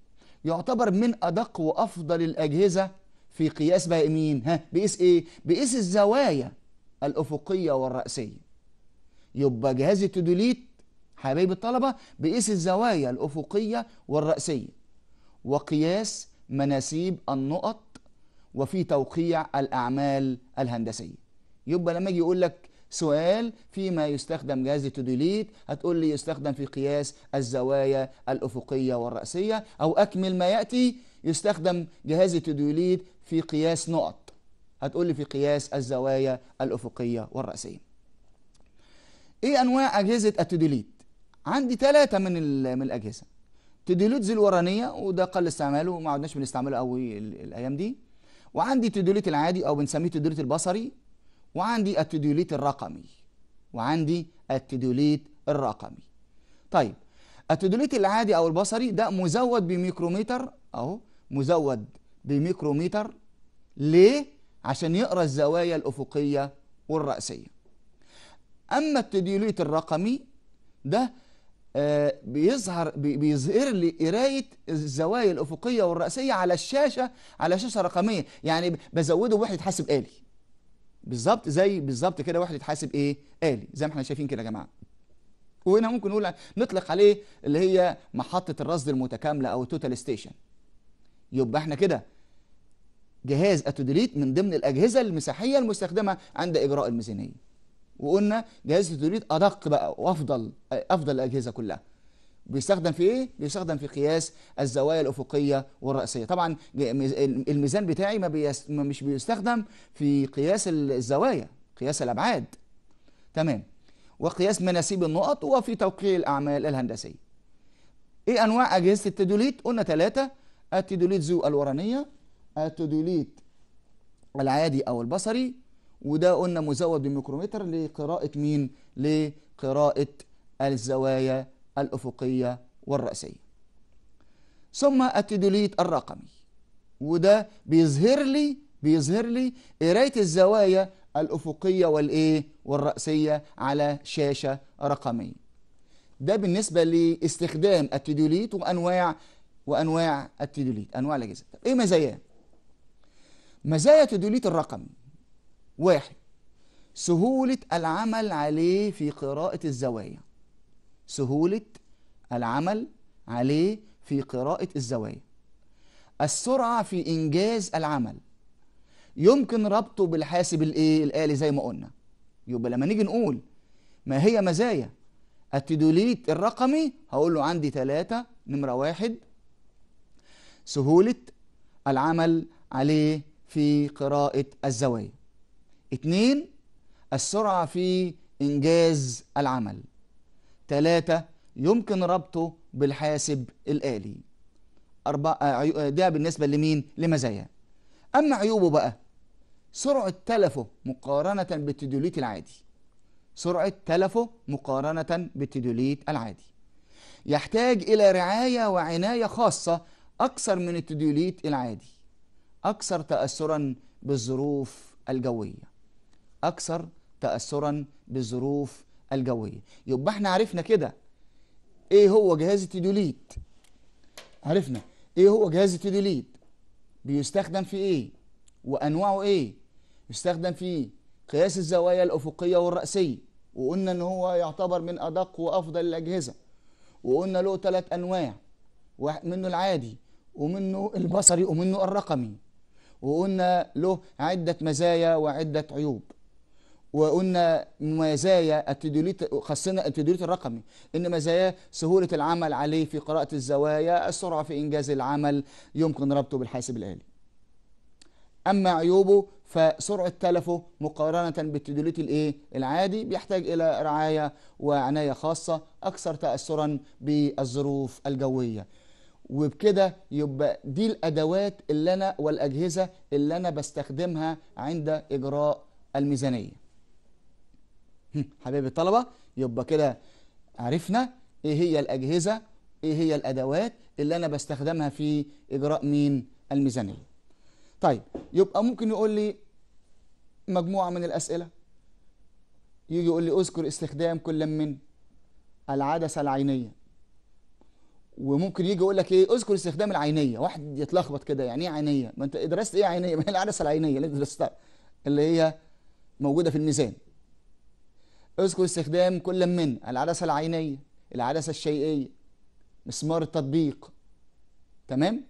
يعتبر من ادق وافضل الاجهزه في قياس بقى مين ها بقيس ايه بقيس الزوايا الافقيه والراسيه يبقى جهاز التودوليت حبايب الطلبه بقيس الزوايا الافقيه والراسيه وقياس مناسيب النقط وفي توقيع الاعمال الهندسيه يبقى لما اجي يقول لك سؤال فيما يستخدم جهاز التودوليت هتقول لي يستخدم في قياس الزوايا الافقيه والراسيه او اكمل ما ياتي يستخدم جهاز التودوليت في قياس نقط هتقول لي في قياس الزوايا الأفقية والرأسية إيه أنواع أجهزة التديليت عندي ثلاثة من, من الأجهزة تديليت الورانية وده قل استعماله ما عدناش بنستعمله قوي الأيام دي وعندي التديليت العادي أو بنسميه التديليت البصري وعندي التديليت الرقمي وعندي التديليت الرقمي طيب التديليت العادي أو البصري ده مزود بميكرومتر أهو مزود بميكرومتر ليه؟ عشان يقرا الزوايا الأفقية والرأسية أما التديوليت الرقمي ده آه، بيظهر بيظهر لي قرايه الزوايا الافقيه والراسيه على الشاشه على شاشه رقميه يعني بزوده بوحده حاسب الي بالظبط زي بالظبط كده وحده حاسب ايه الي زي ما احنا شايفين كده يا جماعه وهنا ممكن نقول نطلق عليه اللي هي محطه الرصد المتكامله او التوتال ستيشن يبقى احنا كده جهاز اتوديليت من ضمن الاجهزه المساحيه المستخدمه عند اجراء الميزانيه وقلنا جهاز اتوديليت ادق بقى وافضل افضل الاجهزه كلها بيستخدم في ايه بيستخدم في قياس الزوايا الافقيه والراسيه طبعا الميزان بتاعي ما, مش بيستخدم في قياس الزوايا قياس الابعاد تمام وقياس مناسيب النقط وفي توقيع الاعمال الهندسيه ايه انواع اجهزه التدوليت قلنا ثلاثه التدوليت ذو الورانيه التوديوليت العادي او البصري وده قلنا مزود بميكرومتر لقراءة مين؟ لقراءة الزوايا الأفقية والرأسية. ثم التوديوليت الرقمي وده بيظهر لي بيظهر لي قراية الزوايا الأفقية والإيه؟ والرأسية على شاشة رقمية. ده بالنسبة لاستخدام التدوليت وأنواع وأنواع التيدوليت أنواع الأجهزة. إيه مزاياه؟ مزايا تدوليت الرقم واحد سهولة العمل عليه في قراءة الزوايا سهولة العمل عليه في قراءة الزوايا السرعة في إنجاز العمل يمكن ربطه بالحاسب الايه الآلي زي ما قلنا يبقى لما نيجي نقول ما هي مزايا التدوليت الرقمي هقول له عندي ثلاثة نمرة واحد سهولة العمل عليه في قراءة الزوايا اثنين السرعة في إنجاز العمل ثلاثة يمكن ربطه بالحاسب الآلي أربعة آه، آه، ده بالنسبة لمين؟ لمزايا أما عيوبه بقى سرعة تلفه مقارنة بالتدوليت العادي سرعة تلفه مقارنة بالتدوليت العادي يحتاج إلى رعاية وعناية خاصة أكثر من التدوليت العادي أكثر تأثرا بالظروف الجوية أكثر تأثرا بالظروف الجوية يبقى احنا عرفنا كده ايه هو جهاز التيدوليت عرفنا ايه هو جهاز التيدوليت بيستخدم في ايه وانواعه ايه يستخدم في قياس الزوايا الافقيه والراسيه وقلنا ان هو يعتبر من ادق وافضل الاجهزه وقلنا له ثلاث انواع منه العادي ومنه البصري ومنه الرقمي وقلنا له عدة مزايا وعدة عيوب وقلنا مزايا التديوليت خصنا التديوليت الرقمي ان مزاياه سهوله العمل عليه في قراءه الزوايا السرعه في انجاز العمل يمكن ربطه بالحاسب الالي اما عيوبه فسرعه تلفه مقارنه بالتديوليت الايه العادي بيحتاج الى رعايه وعنايه خاصه اكثر تاثرا بالظروف الجويه وبكده يبقى دي الادوات اللي انا والاجهزه اللي انا بستخدمها عند اجراء الميزانيه حبيبي الطلبه يبقى كده عرفنا ايه هي الاجهزه ايه هي الادوات اللي انا بستخدمها في اجراء مين الميزانيه طيب يبقى ممكن يقول لي مجموعه من الاسئله يجي يقول لي اذكر استخدام كل من العدسه العينيه وممكن يجي يقول لك ايه اذكر استخدام العينيه واحد يتلخبط كده يعني ايه عينيه ما انت درست ايه عينيه <laughs> ما هي العدسه العينيه اللي انت درستها اللي هي موجوده في الميزان اذكر استخدام كل من العدسه العينيه العدسه الشيئيه مسمار التطبيق تمام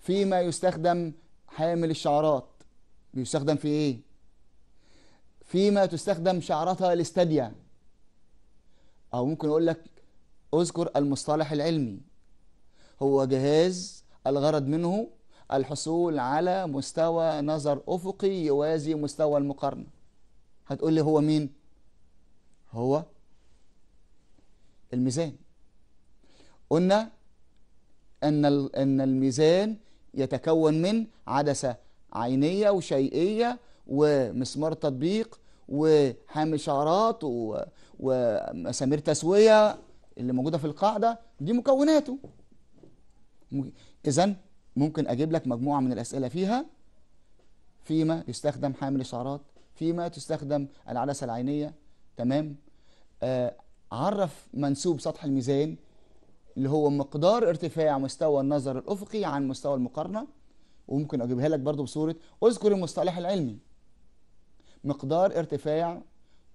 فيما يستخدم حامل الشعرات بيستخدم في ايه فيما تستخدم شعرتها الاستاديا او ممكن اقول لك اذكر المصطلح العلمي هو جهاز الغرض منه الحصول على مستوى نظر أفقي يوازي مستوى المقارنة هتقول لي هو مين هو الميزان قلنا أن أن الميزان يتكون من عدسة عينية وشيئية ومسمار تطبيق وحامل شعرات ومسامير تسوية اللي موجودة في القاعدة دي مكوناته اذا ممكن اجيب لك مجموعه من الاسئله فيها فيما يستخدم حامل اشعارات فيما تستخدم العدسه العينيه تمام آه عرف منسوب سطح الميزان اللي هو مقدار ارتفاع مستوى النظر الافقي عن مستوى المقارنه وممكن اجيبها لك برضو بصوره اذكر المصطلح العلمي مقدار ارتفاع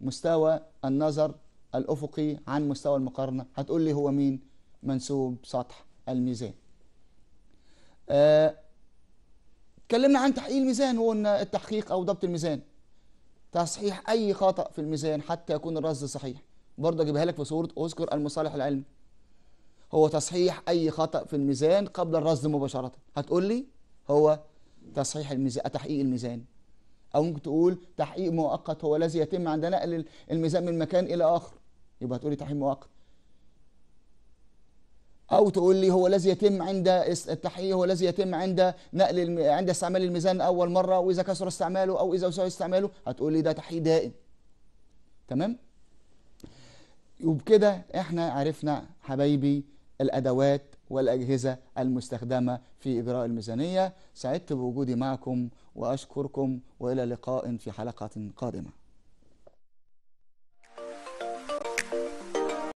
مستوى النظر الافقي عن مستوى المقارنه هتقول لي هو مين منسوب سطح الميزان اتكلمنا آه، عن تحقيق الميزان وقلنا التحقيق او ضبط الميزان تصحيح اي خطا في الميزان حتى يكون الرصد صحيح برضه اجيبها لك في صوره اذكر المصالح العلمي هو تصحيح اي خطا في الميزان قبل الرصد مباشره هتقول لي هو تصحيح الميزان تحقيق الميزان او ممكن تقول تحقيق مؤقت هو الذي يتم عند نقل الميزان من مكان الى اخر يبقى هتقولي تحقيق مؤقت او تقول لي هو الذي يتم عند التحقيق هو الذي يتم عند نقل عند استعمال الميزان اول مره واذا كسر استعماله او اذا وسع استعماله هتقول لي ده تحقيق دائم تمام وبكده احنا عرفنا حبايبي الادوات والاجهزه المستخدمه في اجراء الميزانيه سعدت بوجودي معكم واشكركم والى لقاء في حلقه قادمه